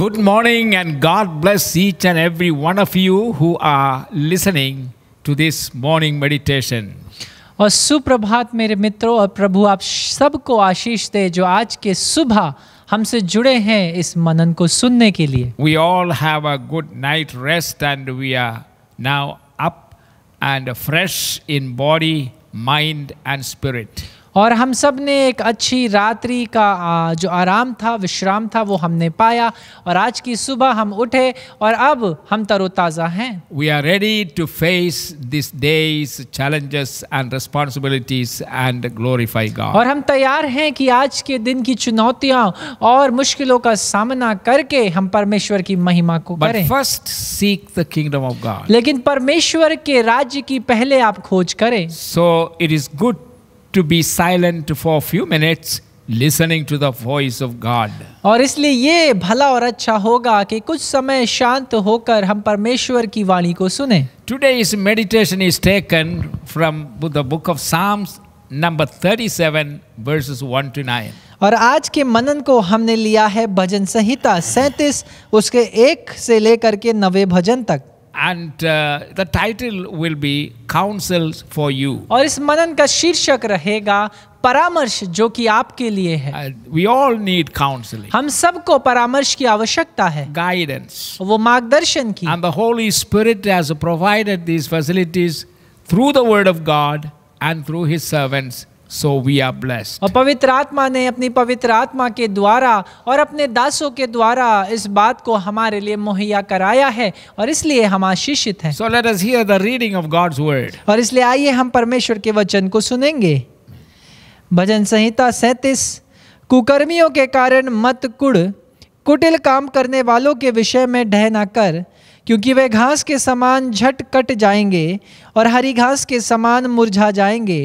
Good morning, and God bless each and every one of you who are listening to this morning meditation. और सुप्रभात मेरे मित्रों और प्रभु आप सबको आशीष दे जो आज के सुबह हमसे जुड़े हैं इस मनन को सुनने के लिए We all have a good night rest and we are now up and fresh in body, mind and spirit. और हम सब ने एक अच्छी रात्रि का जो आराम था विश्राम था वो हमने पाया और आज की सुबह हम उठे और अब हम तरोताज़ा हैं we are ready to face this days challenges and responsibilities and glorify God और हम तैयार हैं कि आज के दिन की चुनौतियाँ और मुश्किलों का सामना करके हम परमेश्वर की महिमा को But करें first seek the kingdom of God लेकिन परमेश्वर के राज्य की पहले आप खोज करें so it is good to be silent for a few minutes listening to the voice of God. और इसलिए ये भला और अच्छा होगा कि कुछ समय शांत होकर हम परमेश्वर की वाणी को सुने Today's meditation is taken from the book of Psalms number 37 verses 1 to 9. और आज के मनन को हमने लिया है भजन संहिता 37 उसके एक से लेकर के नवे भजन तक and uh, the title will be counsels for you और इस मनन का शीर्षक रहेगा परामर्श जो कि आपके लिए है वी ऑल नीड काउंसलिंग हम सबको परामर्श की आवश्यकता है गाइडेंस वो मार्गदर्शन की and the Holy Spirit has provided these facilities through the word of God and through his servants so we are blessed और पवित्र आत्मा ने अपनी पवित्र आत्मा के द्वारा और अपने दासों के द्वारा इस बात को हमारे लिए मुहैया कराया है और इसलिए हम आशीषित हैं so let us hear the reading of God's word और इसलिए आइए हम परमेश्वर के वचन को सुनेंगे भजन संहिता सैंतीस कुकर्मियों के कारण मत कुड़ कुटिल काम करने वालों के विषय में ढह ना कर क्योंकि वे घास के समान झट कट जाएंगे और हरी घास के समान मुरझा जाएंगे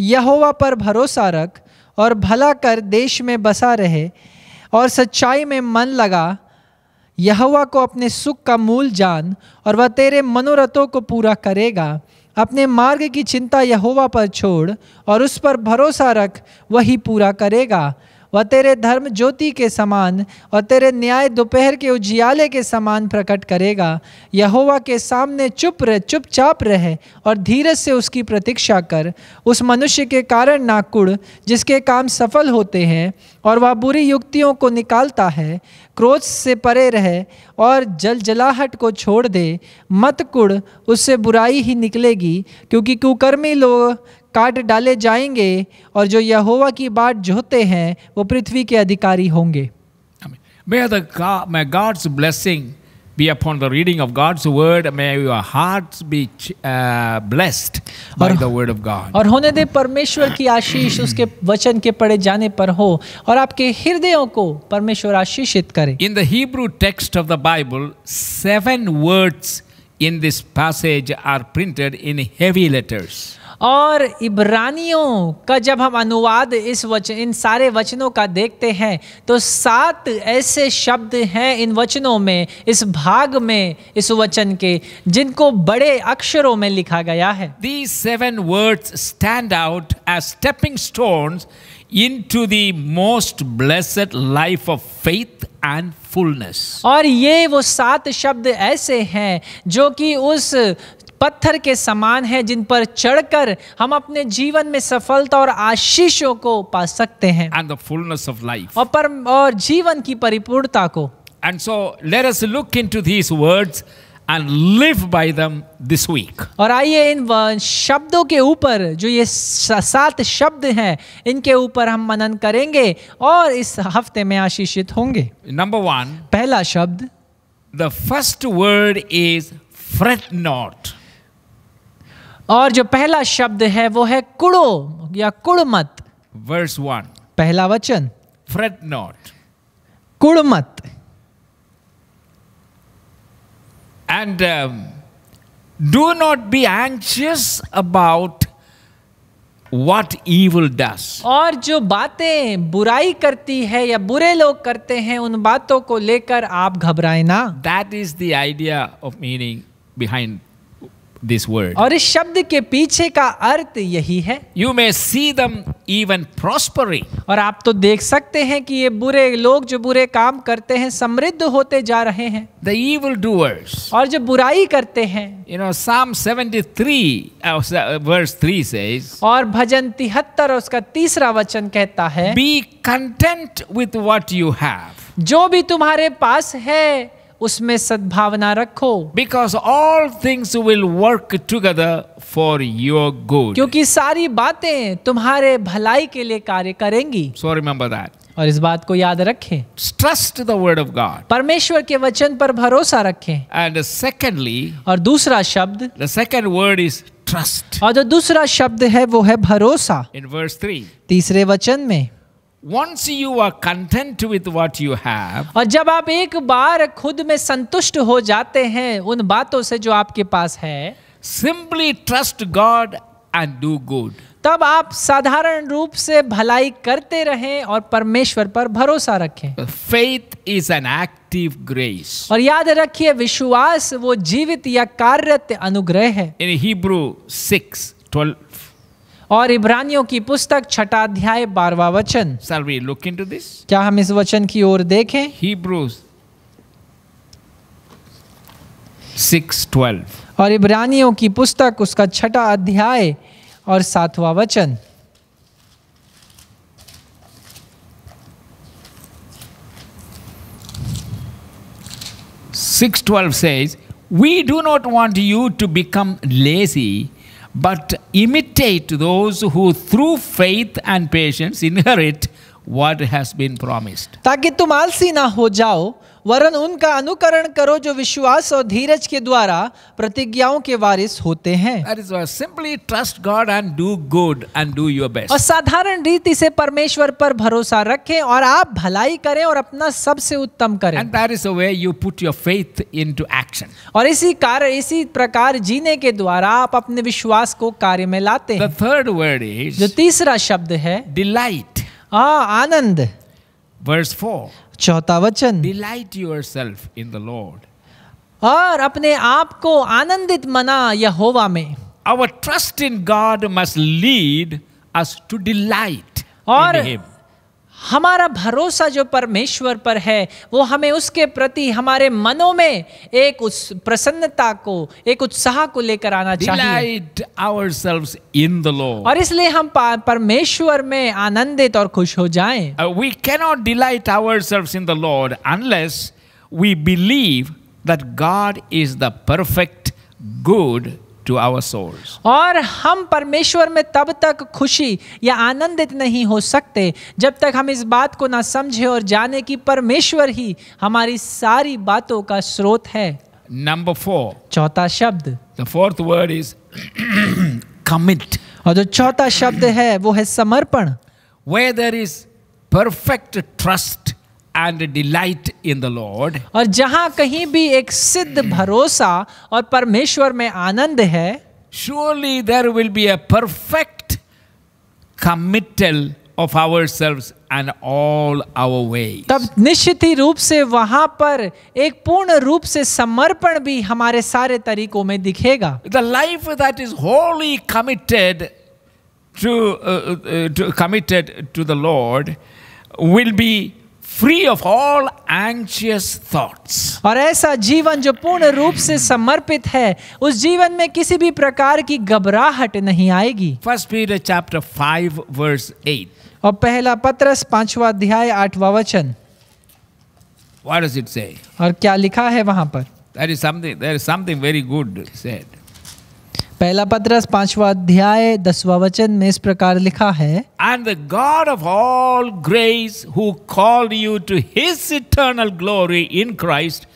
यहोवा पर भरोसा रख और भला कर देश में बसा रहे और सच्चाई में मन लगा यहोवा को अपने सुख का मूल जान और वह तेरे मनोरथों को पूरा करेगा अपने मार्ग की चिंता यहोवा पर छोड़ और उस पर भरोसा रख वही पूरा करेगा वह तेरे धर्म ज्योति के समान और तेरे न्याय दोपहर के उजियाले के समान प्रकट करेगा यहोवा के सामने चुप रह चुपचाप रह और धीरज से उसकी प्रतीक्षा कर उस मनुष्य के कारण नाकुड़ जिसके काम सफल होते हैं और वह बुरी युक्तियों को निकालता है क्रोध से परे रह और जल जलाहट को छोड़ दे मत कुड़ उससे बुराई ही निकलेगी क्योंकि कुकर्मी लोग काट डाले जाएंगे और जो यहोवा की बाट जोहते हैं वो पृथ्वी के अधिकारी होंगे May the God, may God's blessing be upon the reading of God's word. May your hearts be uh, blessed by और, the word of God. और होने दे परमेश्वर की आशीष उसके वचन के पढ़े जाने पर हो और आपके हृदयों को परमेश्वर आशीषित करे in the Hebrew text of the Bible seven words in this passage are printed in heavy letters और इब्रानियों का जब हम अनुवाद इस वचन इन सारे वचनों का देखते हैं तो सात ऐसे शब्द हैं इन वचनों में इस भाग में इस वचन के जिनको बड़े अक्षरों में लिखा गया है seven words stand out as stepping stone into the most blessed life of faith and fullness. और ये वो सात शब्द ऐसे हैं जो कि उस पत्थर के समान है जिन पर चढ़कर हम अपने जीवन में सफलता और आशीषों को पा सकते हैं and the fullness of life और पर और जीवन की परिपूर्णता को and so let us look into these words and live by them this week और आइए इन शब्दों के ऊपर जो ये सात शब्द हैं इनके ऊपर हम मनन करेंगे और इस हफ्ते में आशीषित होंगे नंबर वन पहला शब्द the first word is fret not और जो पहला शब्द है वो है कुड़ो या कुड़मत वर्स वन पहला वचन फ्रेट नॉट कुड़मत and do not be anxious about what evil does और जो बातें बुराई करती है या बुरे लोग करते हैं उन बातों को लेकर आप घबराए ना that is the idea of meaning behind this word. और इस शब्द के पीछे का अर्थ यही है You may see them even prospering. और आप तो देख सकते हैं कि ये बुरे लोग जो बुरे काम करते हैं समृद्ध होते जा रहे हैं The evil doers. और जो बुराई करते हैं You know Psalm 73 uh, verse 3 says. और भजन 73 उसका तीसरा वचन कहता है Be content with what you have. जो भी तुम्हारे पास है उसमें सद्भावना रखो because all things will work together for your good क्योंकि सारी बातें तुम्हारे भलाई के लिए कार्य करेंगी सो रिमेम्बर दैट और इस बात को याद रखें trust the word of God परमेश्वर के वचन पर भरोसा रखें एंड सेकेंडली और दूसरा शब्द the second word is trust और जो दूसरा शब्द है वो है भरोसा इन वर्स थ्री तीसरे वचन में Once you are content with what you have, और जब आप एक बार खुद में संतुष्ट हो जाते हैं उन बातों से जो आपके पास है simply trust God and do good तब आप साधारण रूप से भलाई करते रहें और परमेश्वर पर भरोसा रखें faith is an active grace और याद रखिए विश्वास वो जीवित या कार्यरत अनुग्रह है इन हिब्रू सिक्स ट्वेल्व और इब्रानियों की पुस्तक छठा अध्याय बारवा वचन Shall we look into this? क्या हम इस वचन की ओर देखें Hebrews 6:12 और इब्रानियों की पुस्तक उसका छठा अध्याय और सातवां वचन six twelve says we do not want you to become lazy but imitate those who through faith and patience inherit what has been promised. ताकि तुम आलसी ना हो जाओ वरन उनका अनुकरण करो जो विश्वास और धीरज के द्वारा प्रतिज्ञाओं के वारिस होते हैं simply trust God and do good and do your best और साधारण रीति से परमेश्वर पर भरोसा रखें और आप भलाई करें और अपना सबसे उत्तम करें and that is a way you put your faith into action और इसी कार्य इसी प्रकार जीने के द्वारा आप अपने विश्वास को कार्य में लाते हैं थर्ड वर्ड इज जो तीसरा शब्द है डिलाइट हाँ, आनंद वर्स फोर चौथा वचन delight your self in the Lord और अपने आप को आनंदित मना यहोवा में our trust in God must lead us to delight और हमारा भरोसा जो परमेश्वर पर है वो हमें उसके प्रति हमारे मनों में एक उस प्रसन्नता को एक उत्साह को लेकर आना चाहिए इन द और इसलिए हम परमेश्वर में आनंदित और खुश हो जाएं। We cannot delight our selves in the Lord unless we believe that God is the perfect good to our souls. और हम परमेश्वर में तब तक खुशी या आनंदित नहीं हो सकते जब तक हम इस बात को ना समझे और जाने कि परमेश्वर ही हमारी सारी बातों का स्रोत है नंबर फोर चौथा शब्द the fourth word is commit और जो चौथा शब्द है वो है समर्पण where there is perfect trust and delight in the Lord. और जहाँ कहीं भी एक सिद्ध भरोसा और परमेश्वर में आनंद है surely there will be a perfect committal of ourselves and all our ways. तब निश्चित ही रूप से वहां पर एक पूर्ण रूप से समर्पण भी हमारे सारे तरीकों में दिखेगा The life that is wholly committed to, uh, uh, to committed to the Lord will be free of all anxious thoughts और ऐसा जीवन जो पूर्ण रूप से समर्पित है उस जीवन में किसी भी प्रकार की घबराहट नहीं आएगी first Peter chapter five verse eight और पहला पत्रस पांचवा अध्याय आठवा वचन What does इट से और क्या लिखा है वहां पर That is something. There is something very good said. पहला पत्रस पांचवा अध्याय दसवा वचन में इस प्रकार लिखा है and the God of all grace who called you to his eternal glory in Christ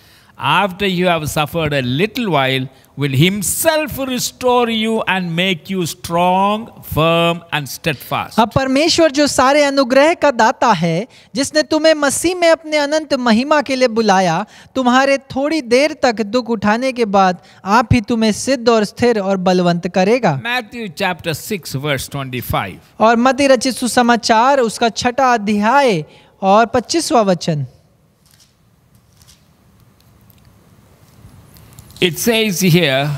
after you have suffered a little while will himself restore you and make you strong, firm and steadfast. अब परमेश्वर जो सारे अनुग्रह का दाता है जिसने तुम्हें मसीह में अपने अनंत महिमा के लिए बुलाया तुम्हारे थोड़ी देर तक दुख उठाने के बाद आप ही तुम्हें सिद्ध और स्थिर और बलवंत करेगा मैथ्यू चैप्टर 6 वर्स 25 और मती रचित सुसमाचार उसका छठा अध्याय और 25वां वचन It says here,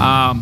um,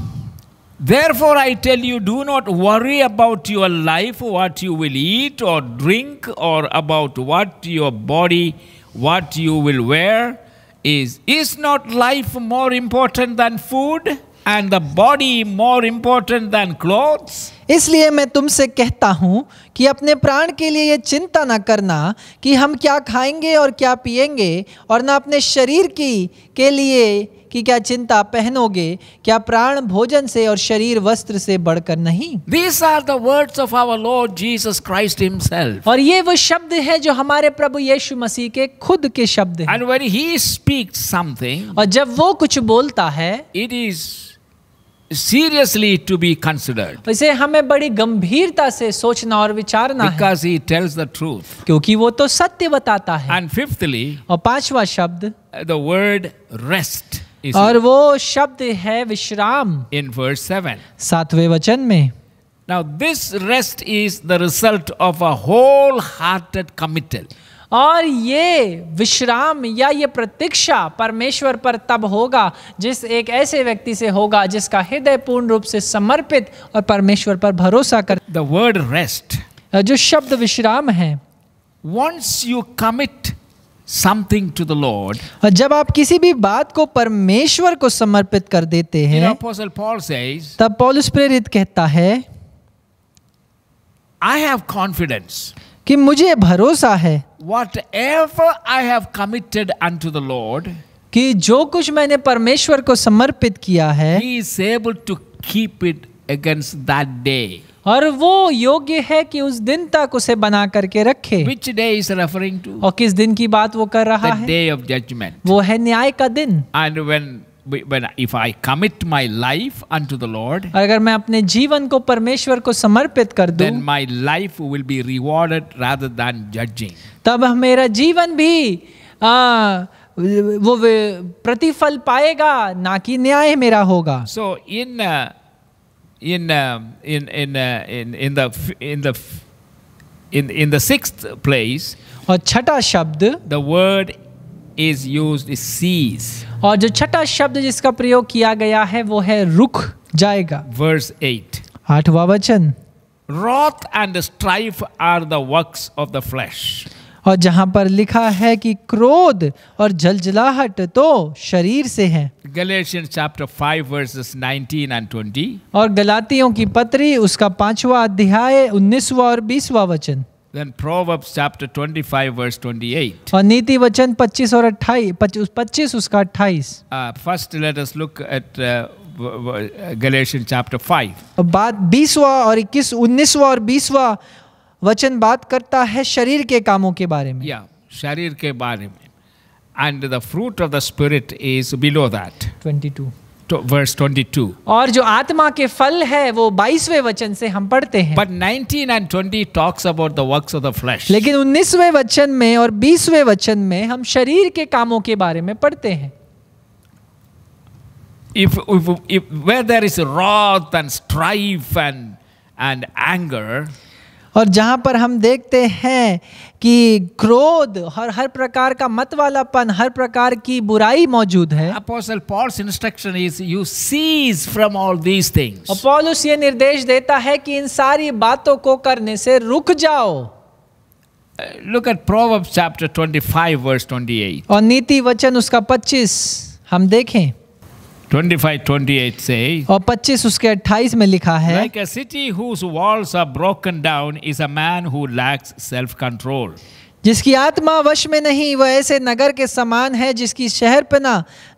Therefore I tell you, do not worry about your life, what you will eat or drink, or about what your body, what you will wear is. Is not life more important than food? and the body more important than clothes? इसलिए मैं तुमसे कहता हूँ कि अपने प्राण के लिए ये चिंता न करना कि हम क्या खाएंगे और क्या पिएंगे और न अपने शरीर की के लिए कि क्या चिंता पहनोगे क्या प्राण भोजन से और शरीर वस्त्र से बढ़कर नहीं दीज आर दर्ड words of our Lord Jesus Christ himself और ये वो शब्द है जो हमारे प्रभु यीशु मसीह के खुद के शब्द है and when he speaks something और जब वो कुछ बोलता है it is seriously to be considered तो इसे हमें बड़ी गंभीरता से सोचना और विचारना because है he tells the truth क्योंकि वो तो सत्य बताता है and fifthly और पांचवा शब्द the word rest और वो शब्द है विश्राम इन वर्स सेवन सातवें वचन में now this rest is the result of a whole hearted committal और ये विश्राम या ये प्रतीक्षा परमेश्वर पर तब होगा जिस एक ऐसे व्यक्ति से होगा जिसका हृदय पूर्ण रूप से समर्पित और परमेश्वर पर भरोसा कर द वर्ड रेस्ट जो शब्द विश्राम है once you commit something to the Lord. jab aap kisi bhi baat ko parmeshwar ko samarpit kar dete hain हैं Apostle Paul says, तब पौलुस prerit kehta hai I have confidence. ki mujhe bharosa hai Whatever I have committed unto the Lord, ki jo kuch maine parmeshwar ko samarpit kiya hai He is able to keep it against that day. और वो योग्य है कि उस दिन तक उसे बना करके रखे Which day is referring to? और किस दिन की बात वो कर रहा the है day of judgment. वो है न्याय का दिन And when when if I commit my life unto the Lord, अगर मैं अपने जीवन को परमेश्वर को समर्पित कर दूं, then my life will be rewarded rather than judging. तब मेरा जीवन भी आ, वो प्रतिफल पाएगा ना कि न्याय मेरा होगा. So in uh, in, um, in, in, uh, in, in the, in the in, in the sixth place Or chata shabd. the word is used is cease और जो छठा शब्द जिसका प्रयोग किया गया है वो है रुक जाएगा verse 8 आठवां वचन wrath and strife are the works of the flesh और जहां पर लिखा है कि क्रोध और जलजलाहट तो शरीर से है और गलातियों की पत्री उसका पांचवा अध्याय उन्नीसवा और बीसवा वचन Then Proverbs chapter 25 verse 28. और नीति वचन 25 और 28 25 उसका 28. Uh, first let us look at uh, Galatians chapter 5. बाद 20वां और 21 19वां और 20वां वचन बात करता है शरीर के कामों के बारे में या शरीर के बारे में and the fruit of the Spirit is below that 22 verse 22. और जो आत्मा के फल है वो 22वें वचन से हम पढ़ते हैं but 19 and 20 talks about the work of the flesh लेकिन 19वें वचन में और 20वें वचन में हम शरीर के कामों के बारे में पढ़ते हैं If, if, if और जहाँ पर हम देखते हैं कि क्रोध और हर प्रकार का मत वालापन हर प्रकार की बुराई मौजूद है apostle Paul's instruction is you cease from all these things अपोलोस ये निर्देश देता है कि इन सारी बातों को करने से रुक जाओ look at Proverbs chapter 25 verse 28 और नीति वचन उसका 25 हम देखें 25 28 say और 25 उसके 28 में लिखा है like a city whose walls are broken down is a man who lacks self control जिसकी आत्मा वश में नहीं वह ऐसे नगर के समान है जिसकी शहर पना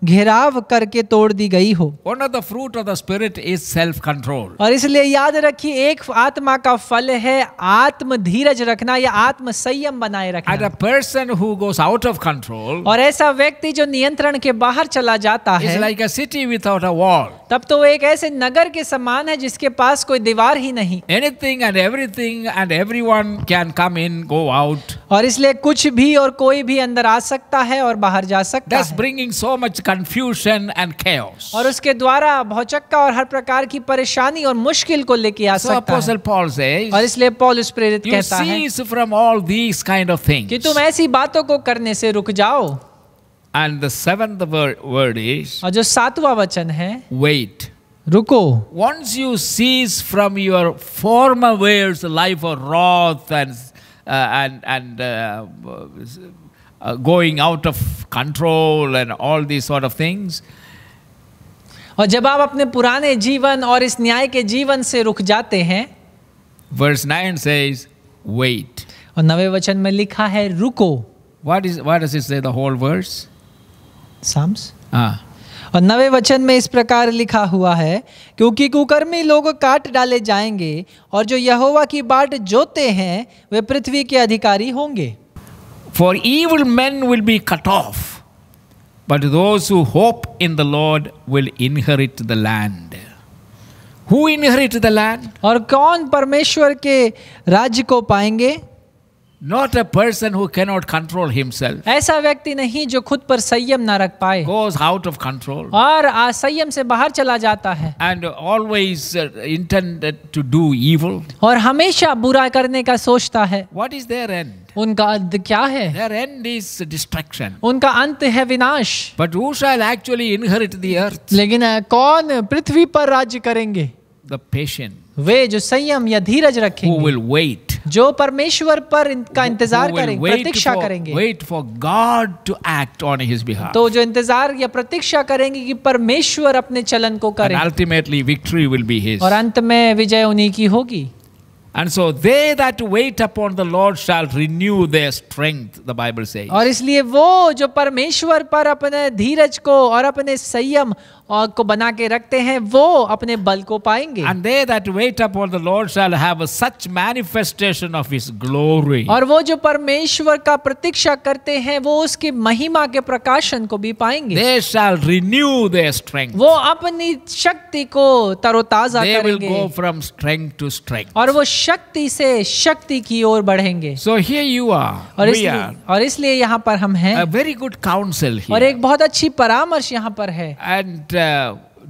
घेराव करके तोड़ दी गई हो one of the fruit of the Spirit is self control और इसलिए याद रखिए एक आत्मा का फल है आत्म धीरज रखना या आत्म संयम बनाए रखना a person who goes out of control और ऐसा व्यक्ति जो नियंत्रण के बाहर चला जाता है like a city without a wall तब तो एक ऐसे नगर के समान है जिसके पास कोई दीवार ही नहीं anything and everything and everyone can come in go out और इसलिए कुछ भी और कोई भी अंदर आ सकता है और बाहर जा सकता है bringing so much confusion and chaos. और उसके द्वारा भौचक्का और हर प्रकार की परेशानी और मुश्किल को लेके आ so सकता है Paul says, और इसलिए पॉल उस प्रेरित कहता है from all these kind of things. तुम ऐसी बातों को करने से रुक जाओ and the seventh word, word और जो सातवा वचन है वेट रुको once you cease from your former wares life और wrath and and, and going out of control and all these sort of things. और जब आप अपने पुराने जीवन और इस न्याय के जीवन से रुक जाते हैं Verse 9 says, wait. और नवे वचन में लिखा है रुको What is what does it say the whole verse? Psalms? Ah. और नवे वचन में इस प्रकार लिखा हुआ है क्योंकि कुकर्मी लोग काट डाले जाएंगे और जो यहोवा की बाट जोते हैं वे पृथ्वी के अधिकारी होंगे for evil man will be cut off but those who hope in the Lord will inherit the land who inherit the land और कौन परमेश्वर के राज्य को पाएंगे Not a person who cannot control himself. ऐसा व्यक्ति नहीं जो खुद पर संयम ना रख पाए. Goes out of control. और संयम से बाहर चला जाता है. And always intended to do evil. और हमेशा बुरा करने का सोचता है. What is their end? उनका अंत क्या है Their end is destruction. उनका अंत है विनाश But who shall actually inherit the earth? लेकिन कौन पृथ्वी पर राज्य करेंगे The patient. वे जो संयम या धीरज रखेंगे. Who will wait. जो परमेश्वर पर इनका इंतजार करेंगे प्रतीक्षा करेंगे wait for God to act on his behalf तो जो इंतजार या प्रतीक्षा करेंगे कि परमेश्वर अपने चलन को करें ultimately victory will be his और अंत में विजय उन्हीं की होगी And so they that wait upon the Lord shall renew their strength, the Bible says. और इसलिए वो जो परमेश्वर पर अपने धीरज को और अपने संयम और को बना के रखते हैं वो अपने बल को पाएंगे And they that wait upon the Lord shall have such manifestation of his glory. और वो जो परमेश्वर का प्रतीक्षा करते हैं वो उसकी महिमा के प्रकाशन को भी पाएंगे They shall renew their strength. वो अपनी शक्ति को तरोताजा करेंगे. They will go from strength to strength. और वो शक्ति से शक्ति की ओर बढ़ेंगे सो हियर यू आर और इसलिए यहाँ पर हम हैं वेरी गुड काउंसिल और एक बहुत अच्छी परामर्श यहाँ पर है and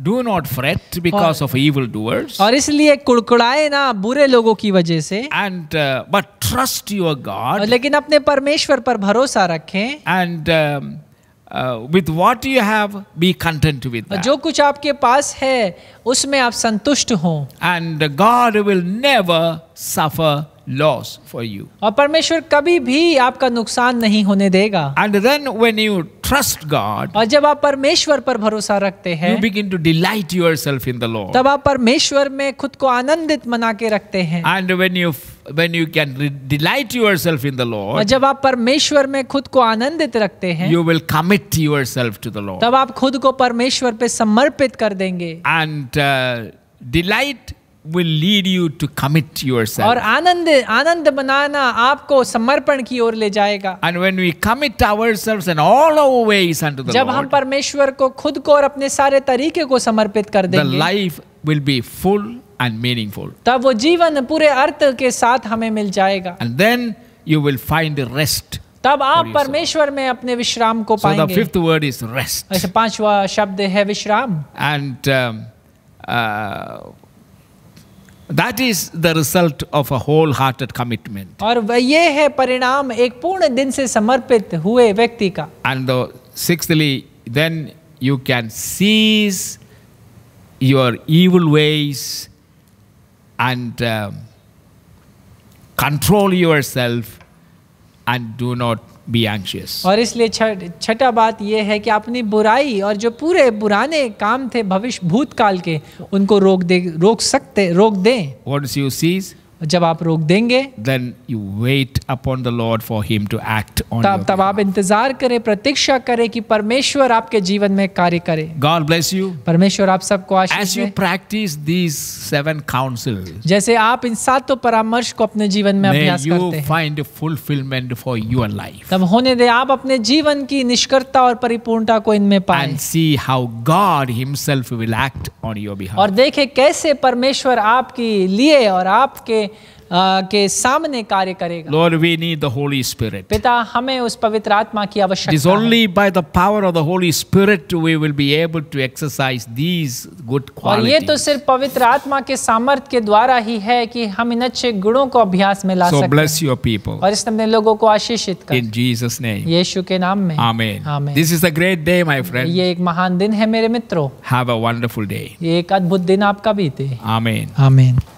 do not fret because of evil doers और इसलिए कुड़कुड़ाए ना बुरे लोगों की वजह से and but trust your God लेकिन अपने परमेश्वर पर भरोसा रखें and with what you have be content with जो कुछ आपके पास है उसमें आप संतुष्ट हो and God will never suffer loss for you. और परमेश्वर कभी भी आपका नुकसान नहीं होने देगा And then when you trust God, और जब आप परमेश्वर पर भरोसा रखते हैं you begin to delight yourself in the Lord. तब आप परमेश्वर में खुद को आनंदित मना के रखते हैं And when you when you can delight yourself in the Lord, और जब आप परमेश्वर में खुद को आनंदित रखते हैं you will commit yourself to the Lord. तब आप खुद को परमेश्वर पे समर्पित कर देंगे And uh, delight will lead you to commit yourself. aur anand anand banana aapko samarpan ki or le jayega And when we commit ourselves and all our ways unto the जब Lord, jab hum parmeshwar ko khud ko aur apne sare tareeke ko samarpit kar denge The life will be full and meaningful. tab wo jeevan pure arth ke sath hame mil jayega And then you will find the rest. तब आप परमेश्वर में अपने विश्राम को पाएंगे. So the fifth word is rest. ऐसे पांचवा शब्द है विश्राम. And um, uh, that is the result of a wholehearted commitment aur यह hai parinam ek purna din se samarpit hue vyakti and the sixthly then you can cease your evil ways and um, control yourself and do not be anxious और इसलिए छठा बात यह है कि अपनी बुराई और जो पूरे पुराने काम थे भविष्य भूतकाल के उनको रोक दे रोक सकते रोक दें वॉट यू सीज़ जब आप रोक देंगे then you wait upon the Lord for him to act on तब तब आप इंतजार करें प्रतीक्षा करें कि परमेश्वर आपके जीवन में कार्य करे गॉड ब्लेस यू परमेश्वर आप सबको आशीष दे you practise these seven counsel जैसे आप इन सातों परामर्श को अपने जीवन में अभ्यास करते हैं you find fulfilment for your life तब होने दे आप अपने जीवन की निष्कर्षता और परिपूर्णता को इनमें पाए and see how God himself will act on your behalf और देखें कैसे परमेश्वर आपके लिए और आपके के सामने कार्य करेगा Lord, we need the Holy Spirit. पिता हमें उस पवित्र आत्मा की आवश्यकता है। और ये तो सिर्फ पवित्र आत्मा के सामर्थ्य के द्वारा ही है कि हम इन अच्छे गुणों को अभ्यास में ला so सकते bless your people. और इसने लोगों को आशीषित कर। In Jesus name. यीशु के नाम में Amen. Amen. This is a great day, my ये एक महान दिन है मेरे मित्रों Have a wonderful day. ये एक अद्भुत दिन आपका भी थे आमेन आमेन